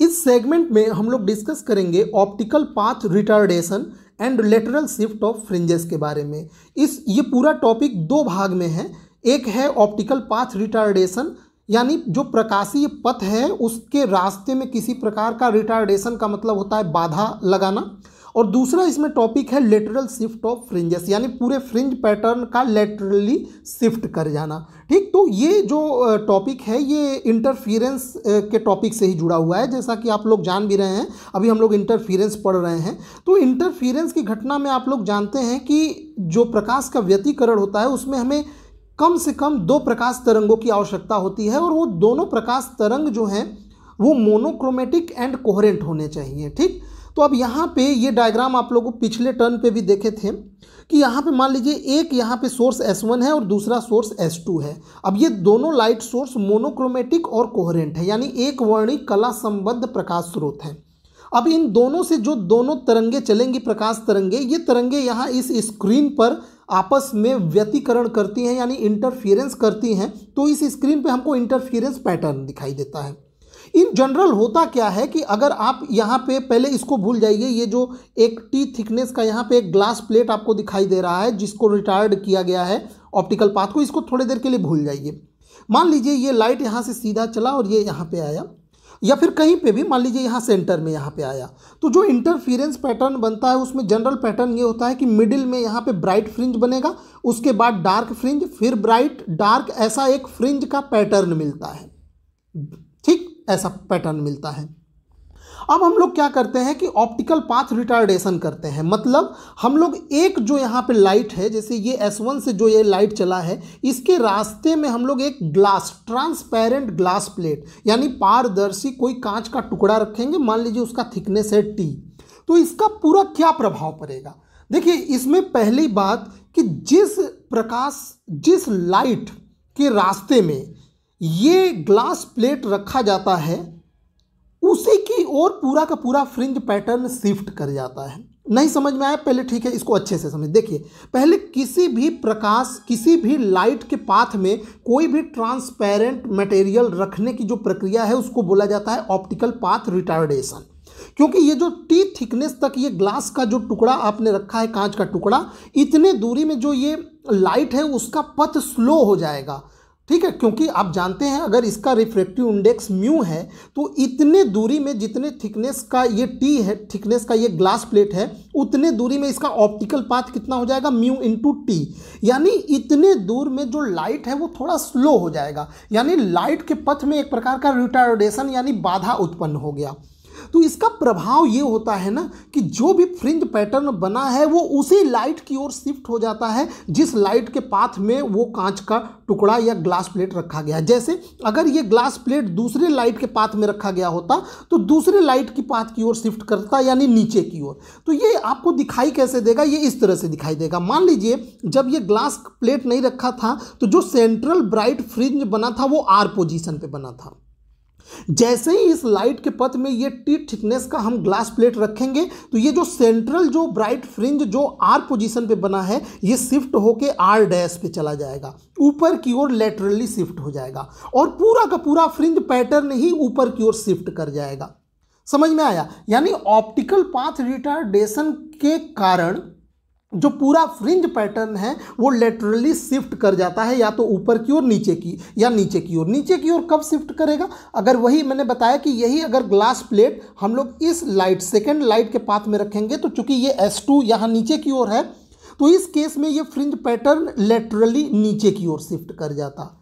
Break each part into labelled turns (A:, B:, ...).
A: इस सेगमेंट में हम लोग डिस्कस करेंगे optical path retardation and lateral shift of fringes के बारे में इस ये पूरा टॉपिक दो भाग में है एक है ऑप्टिकल पाथ रिटार्डेशन यानी जो प्रकाशीय पथ है उसके रास्ते में किसी प्रकार का रिटार्डेशन का मतलब होता है बाधा लगाना और दूसरा इसमें टॉपिक है लेटरल शिफ्ट ऑफ फ्रिंजेस यानी पूरे फ्रिंज पैटर्न का लेटरली शिफ्ट कर जाना ठीक तो ये जो टॉपिक है ये इंटरफियरेंस के टॉपिक से ही जुड़ा हुआ है जैसा कि आप लोग जान भी रहे हैं अभी हम लोग इंटरफियरेंस पढ़ रहे हैं तो इंटरफियरेंस की घटना में आप लोग जानते हैं कि जो प्रकाश का व्यतीकरण होता है उसमें हमें कम से कम दो प्रकाश तरंगों की आवश्यकता होती है और वो दोनों प्रकाश तरंग जो हैं वो मोनोक्रोमेटिक एंड कोहरेंट होने चाहिए ठीक तो अब यहाँ पे ये डायग्राम आप लोगों पिछले टर्न पे भी देखे थे कि यहाँ पे मान लीजिए एक यहाँ पे सोर्स S1 है और दूसरा सोर्स S2 है अब ये दोनों लाइट सोर्स मोनोक्रोमेटिक और कोहरेंट है यानी एक वर्णी कला संबद्ध प्रकाश स्रोत है अब इन दोनों से जो दोनों तरंगे चलेंगी प्रकाश तरंगे ये तरंगे यहाँ इस स्क्रीन पर आपस में व्यतीकरण करती हैं यानी इंटरफियरेंस करती हैं तो इस स्क्रीन पे हमको इंटरफियरेंस पैटर्न दिखाई देता है इन जनरल होता क्या है कि अगर आप यहाँ पे पहले इसको भूल जाइए ये जो एक टी थिकनेस का यहाँ पे एक ग्लास प्लेट आपको दिखाई दे रहा है जिसको रिटायर्ड किया गया है ऑप्टिकल पाथ को इसको थोड़ी देर के लिए भूल जाइए मान लीजिए ये लाइट यहाँ से सीधा चला और ये यहाँ पे आया या फिर कहीं पे भी मान लीजिए यहाँ सेंटर में यहाँ पे आया तो जो इंटरफियरेंस पैटर्न बनता है उसमें जनरल पैटर्न ये होता है कि मिडिल में यहाँ पे ब्राइट फ्रिंज बनेगा उसके बाद डार्क फ्रिंज फिर ब्राइट डार्क ऐसा एक फ्रिंज का पैटर्न मिलता है ऐसा पैटर्न मिलता है अब हम लोग क्या करते हैं कि ऑप्टिकल पाथ रिटार्डेशन करते हैं मतलब हम लोग एक जो यहाँ पे लाइट है जैसे ये S1 से जो ये लाइट चला है इसके रास्ते में हम लोग एक ग्लास ट्रांसपेरेंट ग्लास प्लेट यानी पारदर्शी कोई कांच का टुकड़ा रखेंगे मान लीजिए उसका थिकनेस है टी तो इसका पूरा क्या प्रभाव पड़ेगा देखिए इसमें पहली बात कि जिस प्रकाश जिस लाइट के रास्ते में ये ग्लास प्लेट रखा जाता है उसी की ओर पूरा का पूरा फ्रिंज पैटर्न शिफ्ट कर जाता है नहीं समझ में आया पहले ठीक है इसको अच्छे से समझ देखिए पहले किसी भी प्रकाश किसी भी लाइट के पाथ में कोई भी ट्रांसपेरेंट मटेरियल रखने की जो प्रक्रिया है उसको बोला जाता है ऑप्टिकल पाथ रिटार्डेशन क्योंकि ये जो टी थिकनेस तक ये ग्लास का जो टुकड़ा आपने रखा है कांच का टुकड़ा इतने दूरी में जो ये लाइट है उसका पथ स्लो हो जाएगा ठीक है क्योंकि आप जानते हैं अगर इसका रिफ्रेक्टिव इंडेक्स म्यू है तो इतने दूरी में जितने थिकनेस का ये टी है थिकनेस का ये ग्लास प्लेट है उतने दूरी में इसका ऑप्टिकल पाथ कितना हो जाएगा म्यू इंटू टी यानी इतने दूर में जो लाइट है वो थोड़ा स्लो हो जाएगा यानी लाइट के पथ में एक प्रकार का रिटार्डेशन यानी बाधा उत्पन्न हो गया तो इसका प्रभाव ये होता है ना कि जो भी फ्रिंज पैटर्न बना है वो उसी लाइट की ओर शिफ्ट हो जाता है जिस लाइट के पाथ में वो कांच का टुकड़ा या ग्लास प्लेट रखा गया जैसे अगर ये ग्लास प्लेट दूसरे लाइट के पाथ में रखा गया होता तो दूसरे लाइट की पाथ की ओर शिफ्ट करता यानी नीचे की ओर तो ये आपको दिखाई कैसे देगा ये इस तरह से दिखाई देगा मान लीजिए जब ये ग्लास प्लेट नहीं रखा था तो जो सेंट्रल ब्राइट फ्रिंज बना था वो आर पोजीशन पे बना था जैसे ही इस लाइट के पथ में ये टी थिकनेस का हम ग्लास प्लेट रखेंगे तो ये जो सेंट्रल जो ब्राइट फ्रिंज जो आर पोजीशन पे बना है ये शिफ्ट होके आर डैश पे चला जाएगा ऊपर की ओर लेटरली शिफ्ट हो जाएगा और पूरा का पूरा फ्रिंज पैटर्न ही ऊपर की ओर शिफ्ट कर जाएगा समझ में आया यानी ऑप्टिकल पाथ रिटार्डेशन के कारण जो पूरा फ्रिंज पैटर्न है वो लेटरली शिफ्ट कर जाता है या तो ऊपर की ओर नीचे की या नीचे की ओर नीचे की ओर कब शिफ्ट करेगा अगर वही मैंने बताया कि यही अगर ग्लास प्लेट हम लोग इस लाइट सेकेंड लाइट के पाथ में रखेंगे तो चूंकि ये एस टू यहाँ नीचे की ओर है तो इस केस में ये फ्रिंज पैटर्न लेटरली नीचे की ओर शिफ्ट कर जाता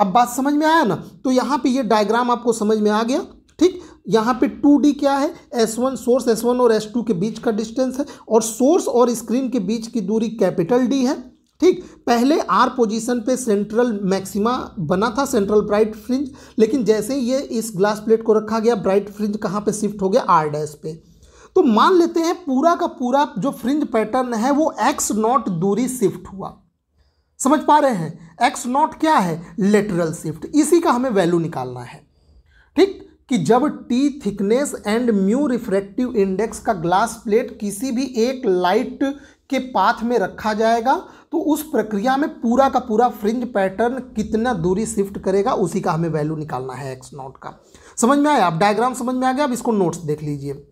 A: अब बात समझ में आया ना तो यहाँ पर ये डायग्राम आपको समझ में आ गया ठीक यहाँ पे टू डी क्या है S one source S one और एस टू के बीच का डिस्टेंस है और सोर्स और स्क्रीन के बीच की दूरी कैपिटल डी है ठीक पहले आर पोजीशन पे सेंट्रल मैक्सिमा बना था सेंट्रल ब्राइट फ्रिंज लेकिन जैसे ही ये इस ग्लास प्लेट को रखा गया ब्राइट फ्रिंज कहाँ पे शिफ्ट हो गया आर डैश पे तो मान लेते हैं पूरा का पूरा जो फ्रिंज पैटर्न है वो एक्स नॉट दूरी शिफ्ट हुआ समझ पा रहे हैं एक्स नॉट क्या है लेटरल शिफ्ट इसी का हमें वैल्यू निकालना है ठीक कि जब T thickness and mu refractive index का ग्लास प्लेट किसी भी एक लाइट के पाथ में रखा जाएगा तो उस प्रक्रिया में पूरा का पूरा फ्रिंज पैटर्न कितना दूरी शिफ्ट करेगा उसी का हमें वैल्यू निकालना है एक्स नॉट का समझ में आया आप डायग्राम समझ में आ गया आप इसको नोट्स देख लीजिए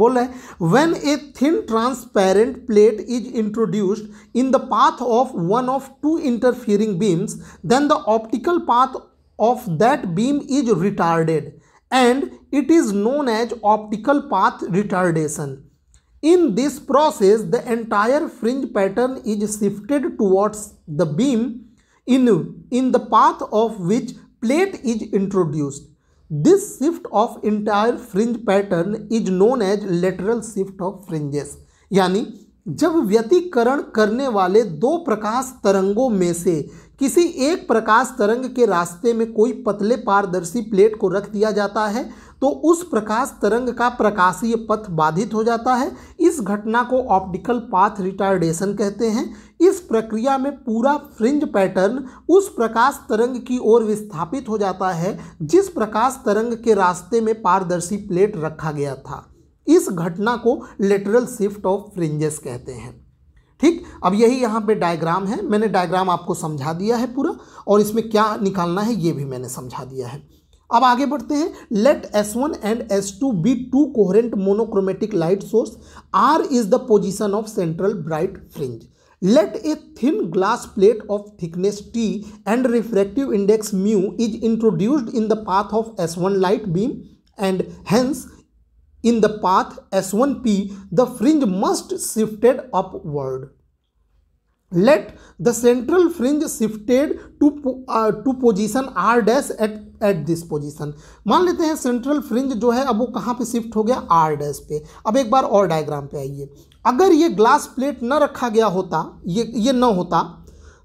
A: बोल रहे हैं when a thin transparent plate is introduced in the path of one of two interfering beams then the optical path of that beam is retarded and it is known as optical path retardation in this process the entire fringe pattern is shifted towards the beam in in the path of which plate is introduced this shift of entire fringe pattern is known as lateral shift of fringes यानी जब व्यतीकरण करने वाले दो प्रकाश तरंगों में से किसी एक प्रकाश तरंग के रास्ते में कोई पतले पारदर्शी प्लेट को रख दिया जाता है तो उस प्रकाश तरंग का प्रकाशीय पथ बाधित हो जाता है इस घटना को ऑप्टिकल पाथ रिटार्डेशन कहते हैं इस प्रक्रिया में पूरा फ्रिंज पैटर्न उस प्रकाश तरंग की ओर विस्थापित हो जाता है जिस प्रकाश तरंग के रास्ते में पारदर्शी प्लेट रखा गया था इस घटना को लेटरल शिफ्ट ऑफ फ्रिंजेस कहते हैं ठीक अब यही यहाँ पे डायग्राम है मैंने डायग्राम आपको समझा दिया है पूरा और इसमें क्या निकालना है ये भी मैंने समझा दिया है अब आगे बढ़ते हैं let S one and S two be two coherent monochromatic light source R is the position of central bright fringe let a thin glass plate of thickness t and refractive index mu is introduced in the path of s1 light beam and hence In the path S1P, the fringe must shifted upward. Let the central fringe shifted to, uh, to position R dash at at this position मान लेते हैं central fringe जो है अब वो कहाँ पे shift हो गया आर डैश पे अब एक बार और डायग्राम पे आइए अगर ये ग्लास प्लेट न रखा गया होता ये ये न होता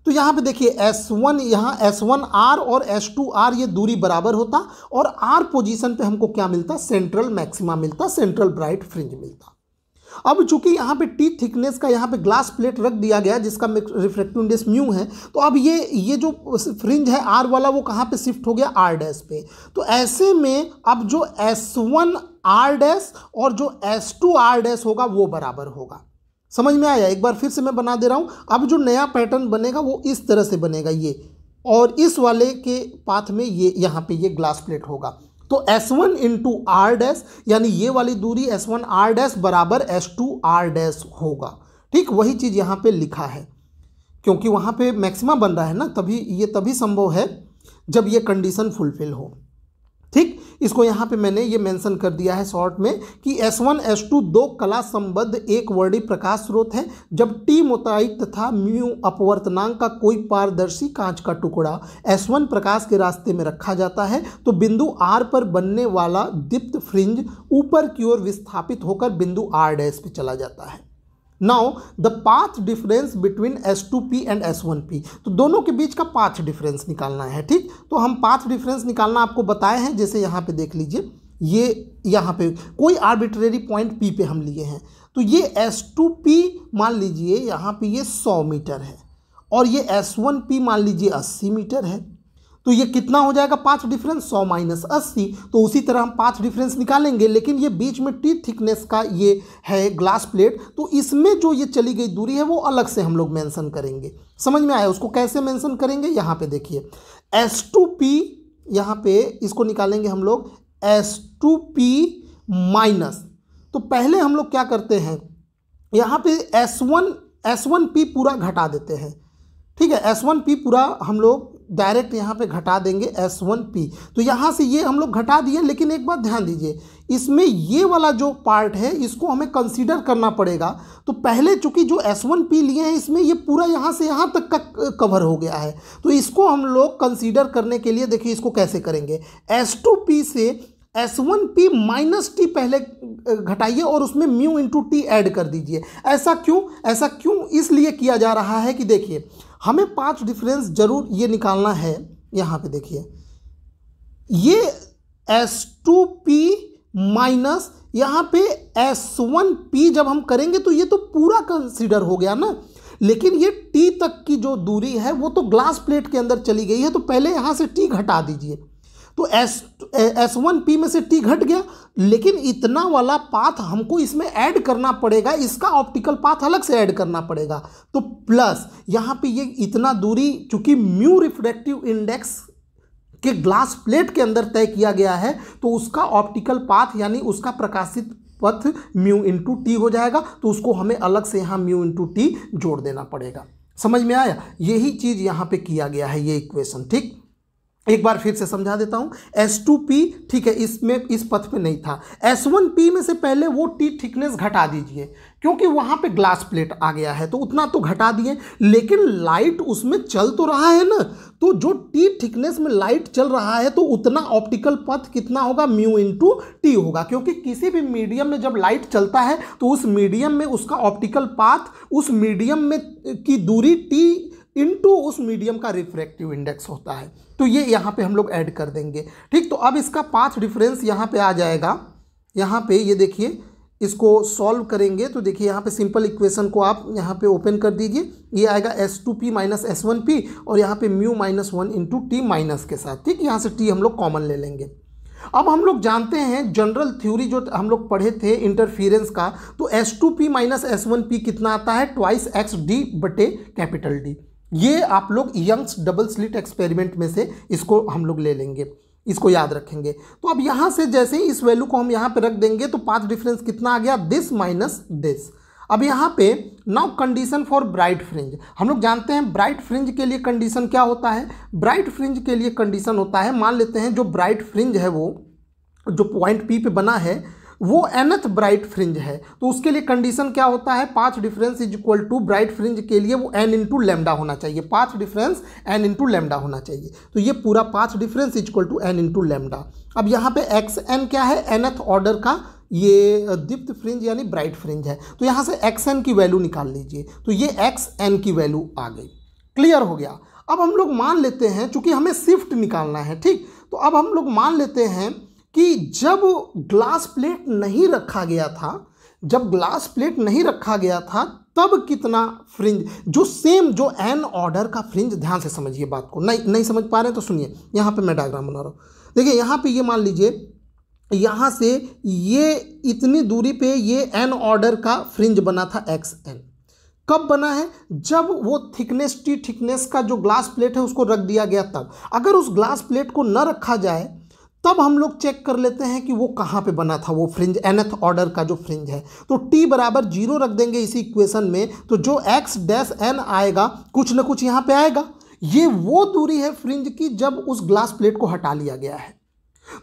A: तो यहाँ पे देखिए एस वन यहाँ एस वन आर और एस टू आर ये दूरी बराबर होता और आर पोजीशन पे हमको क्या मिलता सेंट्रल मैक्सिमा मिलता सेंट्रल ब्राइट फ्रिंज मिलता अब चूंकि यहाँ पे टी थिकनेस का यहाँ पे ग्लास प्लेट रख दिया गया जिसका रिफ्लेक्टिव इंडेक्स म्यू है तो अब ये ये जो फ्रिंज है आर वाला वो कहाँ पे शिफ्ट हो गया आर डैस पे तो ऐसे में अब जो एस वन आर और जो एस टू आर होगा वो बराबर होगा समझ में आया एक बार फिर से मैं बना दे रहा हूँ अब जो नया पैटर्न बनेगा वो इस तरह से बनेगा ये और इस वाले के पाथ में ये यहाँ पे ये ग्लास प्लेट होगा तो S1 वन इंटू आर यानी ये वाली दूरी S1 वन आर डैस बराबर S2 टू आर डैस होगा ठीक वही चीज़ यहाँ पे लिखा है क्योंकि वहाँ पे मैक्सिमा बन रहा है ना तभी ये तभी संभव है जब ये कंडीशन फुलफिल हो ठीक इसको यहाँ पे मैंने ये मेंशन कर दिया है शॉर्ट में कि S1, S2 दो कला संबद्ध एक वर्णी प्रकाश स्रोत है जब टी मोताइक तथा म्यू अपवर्तनांक का कोई पारदर्शी कांच का टुकड़ा S1 प्रकाश के रास्ते में रखा जाता है तो बिंदु R पर बनने वाला दीप्त फ्रिंज ऊपर की ओर विस्थापित होकर बिंदु R डैश पे चला जाता है now the path difference between S two P and S one P तो दोनों के बीच का पाथ डिफरेंस निकालना है ठीक तो हम पाथ डिफरेंस निकालना आपको बताए हैं जैसे यहाँ पे देख लीजिए ये यहाँ पे कोई आर्बिट्रेरी पॉइंट पी पे हम लिए हैं तो ये एस टू पी मान लीजिए यहाँ पे ये सौ मीटर है और ये एस वन पी मान लीजिए अस्सी मीटर है तो ये कितना हो जाएगा पाँच डिफरेंस सौ माइनस अस्सी तो उसी तरह हम पाँच डिफरेंस निकालेंगे लेकिन ये बीच में टी थिकनेस का ये है ग्लास प्लेट तो इसमें जो ये चली गई दूरी है वो अलग से हम लोग मैंसन करेंगे समझ में आया उसको कैसे मैंसन करेंगे यहाँ पे देखिए एस टू पी यहाँ पे इसको निकालेंगे हम लोग एस टू पी माइनस तो पहले हम लोग क्या करते हैं यहाँ पे S one S one P पूरा घटा देते हैं ठीक है एस वन पी पूरा हम लोग डायरेक्ट यहाँ पे घटा देंगे एस वन पी तो यहाँ से ये हम लोग घटा दिए लेकिन एक बात ध्यान दीजिए इसमें ये वाला जो पार्ट है इसको हमें कंसीडर करना पड़ेगा तो पहले चूंकि जो एस वन पी लिए हैं इसमें ये पूरा यहाँ से यहाँ तक का कवर हो गया है तो इसको हम लोग कंसीडर करने के लिए देखिए इसको कैसे करेंगे एस टू पी से S one P minus T पहले घटाइए और उसमें म्यू इंटू टी एड कर दीजिए ऐसा क्यों ऐसा क्यों इसलिए किया जा रहा है कि देखिए हमें पांच डिफरेंस जरूर ये निकालना है यहाँ पे देखिए ये एस टू पी माइनस यहाँ पे एस वन पी जब हम करेंगे तो ये तो पूरा कंसिडर हो गया ना लेकिन ये टी तक की जो दूरी है वो तो ग्लास प्लेट के अंदर चली गई है तो पहले यहाँ से टी घटा दीजिए तो एस एस वन पी में से टी घट गया लेकिन इतना वाला पाथ हमको इसमें ऐड करना पड़ेगा इसका ऑप्टिकल पाथ अलग से ऐड करना पड़ेगा तो प्लस यहाँ पे ये इतना दूरी चूंकि म्यू रिफ्रैक्टिव इंडेक्स के ग्लास प्लेट के अंदर तय किया गया है तो उसका ऑप्टिकल पाथ यानी उसका प्रकाशित पथ म्यू इंटू टी हो जाएगा तो उसको हमें अलग से यहाँ म्यू इंटू टी जोड़ देना पड़ेगा समझ में आया यही चीज़ यहाँ पे किया गया है ये इक्वेशन ठीक एक बार फिर से समझा देता हूँ पी ठीक है इसमें इस पथ पे नहीं था एस वन पी में से पहले वो टी थिकनेस घटा दीजिए क्योंकि वहाँ पे ग्लास प्लेट आ गया है तो उतना तो घटा दिए लेकिन लाइट उसमें चल तो रहा है ना तो जो टी थिकनेस में लाइट चल रहा है तो उतना ऑप्टिकल पथ कितना होगा म्यू इंटू टी होगा क्योंकि किसी भी मीडियम में जब लाइट चलता है तो उस मीडियम में उसका ऑप्टिकल पाथ उस मीडियम में की दूरी टी इनटू उस मीडियम का रिफ्रैक्टिव इंडेक्स होता है तो ये यहाँ पे हम लोग ऐड कर देंगे ठीक तो अब इसका पाँच डिफरेंस यहाँ पे आ जाएगा यहाँ पे ये देखिए इसको सॉल्व करेंगे तो देखिए यहाँ पे सिंपल इक्वेशन को आप यहाँ पे ओपन कर दीजिए ये आएगा s two p minus s one p और यहाँ पे mu minus one into t minus के साथ ठीक यहाँ से टी हम लोग कॉमन ले लेंगे अब हम लोग जानते हैं जनरल थ्योरी जो हम लोग पढ़े थे इंटरफियरेंस का तो s two p minus s one p कितना आता है ट्वाइस एक्स डी बटे कैपिटल डी ये आप लोग यंग्स डबल स्लिट एक्सपेरिमेंट में से इसको हम लोग ले लेंगे इसको याद रखेंगे तो अब यहाँ से जैसे ही इस वैल्यू को हम यहाँ पे रख देंगे तो पांच डिफरेंस कितना आ गया दिस माइनस दिस अब यहाँ पे now condition for bright fringe हम लोग जानते हैं ब्राइट फ्रिंज के लिए कंडीशन क्या होता है ब्राइट फ्रिंज के लिए कंडीशन होता है मान लेते हैं जो ब्राइट फ्रिंज है वो जो पॉइंट पी पे बना है वो एनथ ब्राइट फ्रिंज है तो उसके लिए कंडीशन क्या होता है पांच difference is equal to bright fringe के लिए वो एन इंटू लेमडा होना चाहिए पांच डिफरेंस एन इंटू लेमडा होना चाहिए तो ये पूरा पांच difference is equal to n into lambda अब यहाँ पे एक्स एन क्या है एनथ ऑर्डर का ये दीप्त फ्रिंज यानी ब्राइट फ्रिंज है तो यहाँ से एक्स एन की वैल्यू निकाल लीजिए तो ये एक्स एन की वैल्यू आ गई क्लियर हो गया अब हम लोग मान लेते हैं चूंकि हमें शिफ्ट निकालना है ठीक तो अब हम लोग मान लेते हैं कि जब ग्लास प्लेट नहीं रखा गया था जब ग्लास प्लेट नहीं रखा गया था तब कितना फ्रिंज जो सेम जो एन ऑर्डर का फ्रिंज ध्यान से समझिए बात को नहीं नहीं समझ पा रहे हैं तो सुनिए यहाँ पे मैं डायग्राम बना रहा हूँ देखिए यहाँ पे ये मान लीजिए यहाँ से ये इतनी दूरी पे ये एन ऑर्डर का फ्रिंज बना था एक्स एन कब बना है जब वो थिकनेस टी थिकनेस का जो ग्लास प्लेट है उसको रख दिया गया तब अगर उस ग्लास प्लेट को न रखा जाए तब हम लोग चेक कर लेते हैं कि वो कहाँ पे बना था वो फ्रिंज एनथ ऑर्डर का जो फ्रिंज है तो टी बराबर जीरो रख देंगे इसी इक्वेशन में तो जो एक्स डैश एन आएगा कुछ ना कुछ यहाँ पे आएगा ये वो दूरी है फ्रिंज की जब उस ग्लास प्लेट को हटा लिया गया है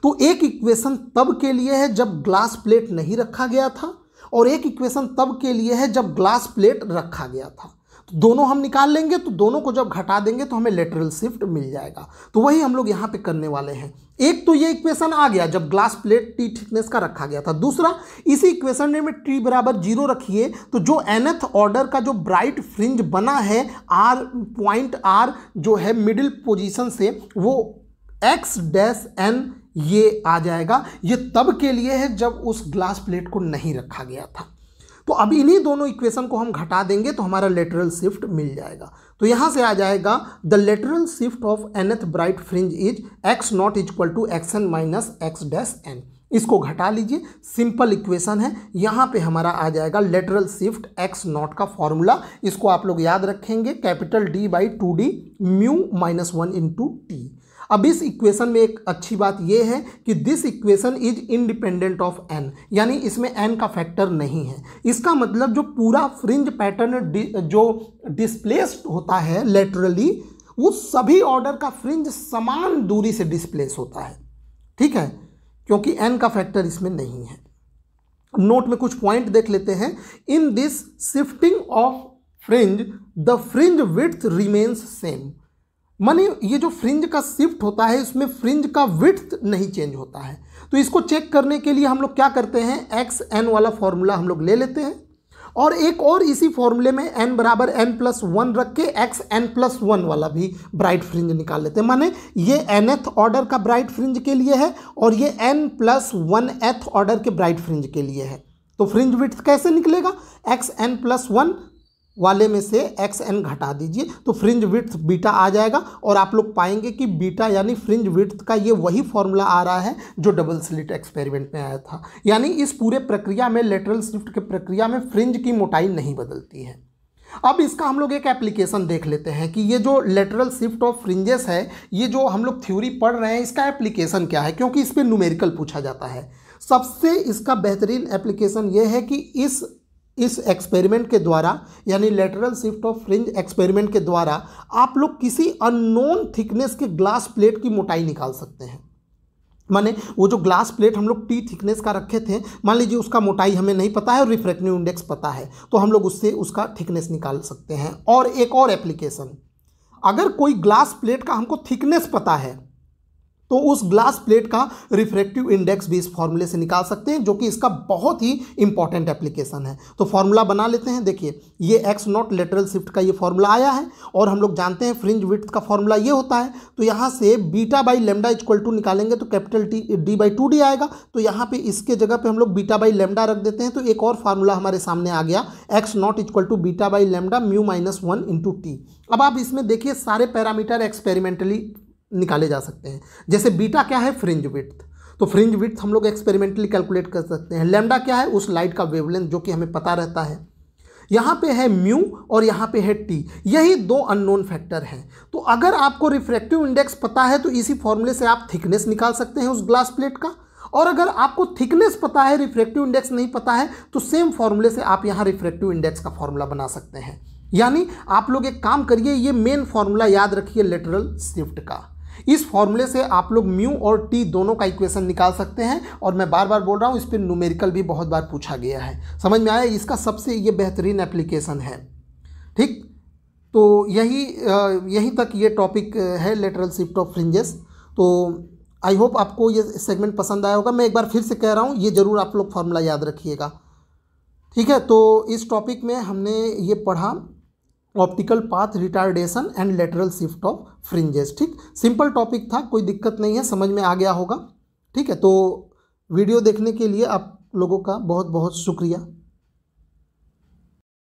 A: तो एक इक्वेशन तब के लिए है जब ग्लास प्लेट नहीं रखा गया था और एक इक्वेशन तब के लिए है जब ग्लास प्लेट रखा गया था दोनों हम निकाल लेंगे तो दोनों को जब घटा देंगे तो हमें लेटरल शिफ्ट मिल जाएगा तो वही हम लोग यहाँ पे करने वाले हैं एक तो ये इक्वेशन आ गया जब ग्लास प्लेट टी थिकनेस का रखा गया था दूसरा इसी इक्वेशन में टी बराबर जीरो रखिए तो जो एनथ ऑर्डर का जो ब्राइट फ्रिंज बना है आर पॉइंट आर जो है मिडिल पोजिशन से वो एक्स डैश एन ये आ जाएगा ये तब के लिए है जब उस ग्लास प्लेट को नहीं रखा गया था तो अब इन्हीं दोनों इक्वेशन को हम घटा देंगे तो हमारा लेटरल शिफ्ट मिल जाएगा तो यहाँ से आ जाएगा the lateral shift of nth bright fringe is x not equal to x n minus x dash n इसको घटा लीजिए सिंपल इक्वेशन है यहाँ पे हमारा आ जाएगा लेटरल शिफ्ट एक्स नॉट का फॉर्मूला इसको आप लोग याद रखेंगे capital d by two d mu minus one into t अब इस इक्वेशन में एक अच्छी बात यह है कि this equation is independent of n यानी इसमें एन का फैक्टर नहीं है इसका मतलब जो पूरा फ्रिंज पैटर्न जो डिस्प्लेस्ड होता है लेटरली वो सभी ऑर्डर का फ्रिंज समान दूरी से डिस्प्लेस होता है ठीक है क्योंकि एन का फैक्टर इसमें नहीं है नोट में कुछ पॉइंट देख लेते हैं in this shifting of fringe the fringe width remains same माने ये जो फ्रिंज का शिफ्ट होता है इसमें फ्रिंज का विथ नहीं चेंज होता है तो इसको चेक करने के लिए हम लोग क्या करते हैं एक्स एन वाला फॉर्मूला हम लोग ले लेते हैं और एक और इसी फॉर्मूले में एन बराबर एन प्लस वन रख के एक्स एन प्लस वन वाला भी ब्राइट फ्रिंज निकाल लेते हैं माने ये एन एथ ऑर्डर का ब्राइट फ्रिंज के लिए है और ये n plus one th order के ब्राइट फ्रिंज के लिए है तो फ्रिंज विथ कैसे निकलेगा एक्स एन प्लस वन वाले में से एक्स एन घटा दीजिए तो फ्रिंज विथ बीटा आ जाएगा और आप लोग पाएंगे कि बीटा यानी फ्रिंज विथ का ये वही फॉर्मूला आ रहा है जो डबल स्लिट एक्सपेरिमेंट में आया था यानी इस पूरे प्रक्रिया में लेटरल शिफ्ट के प्रक्रिया में फ्रिंज की मोटाई नहीं बदलती है अब इसका हम लोग एक एप्लीकेशन देख लेते हैं कि ये जो लेटरल शिफ्ट ऑफ फ्रिंजेस है ये जो हम लोग थ्योरी पढ़ रहे हैं इसका एप्लीकेशन क्या है क्योंकि इस पर न्यूमेरिकल पूछा जाता है सबसे इसका बेहतरीन एप्लीकेशन ये है कि इस इस एक्सपेरिमेंट के द्वारा यानी lateral shift of fringe experiment के द्वारा आप लोग किसी अननोन थिकनेस के ग्लास प्लेट की मोटाई निकाल सकते हैं माने वो जो ग्लास प्लेट हम लोग टी थिकनेस का रखे थे मान लीजिए उसका मोटाई हमें नहीं पता है और रिफ्रैक्टिव इंडेक्स पता है तो हम लोग उससे उसका थिकनेस निकाल सकते हैं और एक और एप्लीकेशन अगर कोई ग्लास प्लेट का हमको थिकनेस पता है तो उस ग्लास प्लेट का रिफ्रैक्टिव इंडेक्स भी इस फॉर्मूले से निकाल सकते हैं जो कि इसका बहुत ही इंपॉर्टेंट एप्लीकेशन है तो फॉर्मूला बना लेते हैं देखिए ये एक्स नॉट लेटरल शिफ्ट का ये फॉर्मूला आया है और हम लोग जानते हैं फ्रिंज विथ का फॉर्मूला ये होता है तो यहाँ से beta by lambda equal to निकालेंगे तो capital t d by two d आएगा तो यहाँ पर इसके जगह पर हम लोग बीटा बाई लेमडा रख देते हैं तो एक और फार्मूला हमारे सामने आ गया x not equal to beta by lambda mu minus one into t अब आप इसमें देखिए सारे पैरामीटर एक्सपेरिमेंटली निकाले जा सकते हैं जैसे बीटा क्या है फ्रिंज विथ तो फ्रिंज विथ हम लोग एक्सपेरिमेंटली कैलकुलेट कर सकते हैं लेमडा क्या है उस लाइट का वेवलेंथ जो कि हमें पता रहता है यहाँ पे है म्यू और यहाँ पे है टी यही दो अननोन फैक्टर हैं तो अगर आपको रिफ्रैक्टिव इंडेक्स पता है तो इसी फॉर्मूले से आप थिकनेस निकाल सकते हैं उस ग्लास प्लेट का और अगर आपको थिकनेस पता है रिफ्रैक्टिव इंडेक्स नहीं पता है तो सेम फॉर्मूले से आप यहाँ रिफ्रैक्टिव इंडेक्स का फॉर्मूला बना सकते हैं यानी आप लोग एक काम करिए ये मेन फॉर्मूला याद रखिए लेटरल शिफ्ट का इस फॉर्मूले से आप लोग म्यू और टी दोनों का इक्वेशन निकाल सकते हैं और मैं बार बार बोल रहा हूँ इस पर न्यूमेरिकल भी बहुत बार पूछा गया है समझ में आया इसका सबसे ये बेहतरीन एप्लीकेशन है ठीक तो यही यहीं तक ये टॉपिक है लेटरल शिफ्ट ऑफ फ्रिंजेस तो आई होप आपको ये सेगमेंट पसंद आया होगा मैं एक बार फिर से कह रहा हूँ ये ज़रूर आप लोग फार्मूला याद रखिएगा ठीक है तो इस टॉपिक में हमने ये पढ़ा optical path retardation and lateral shift of fringes ठीक सिंपल टॉपिक था कोई दिक्कत नहीं है समझ में आ गया होगा ठीक है तो वीडियो देखने के लिए आप लोगों का बहुत बहुत शुक्रिया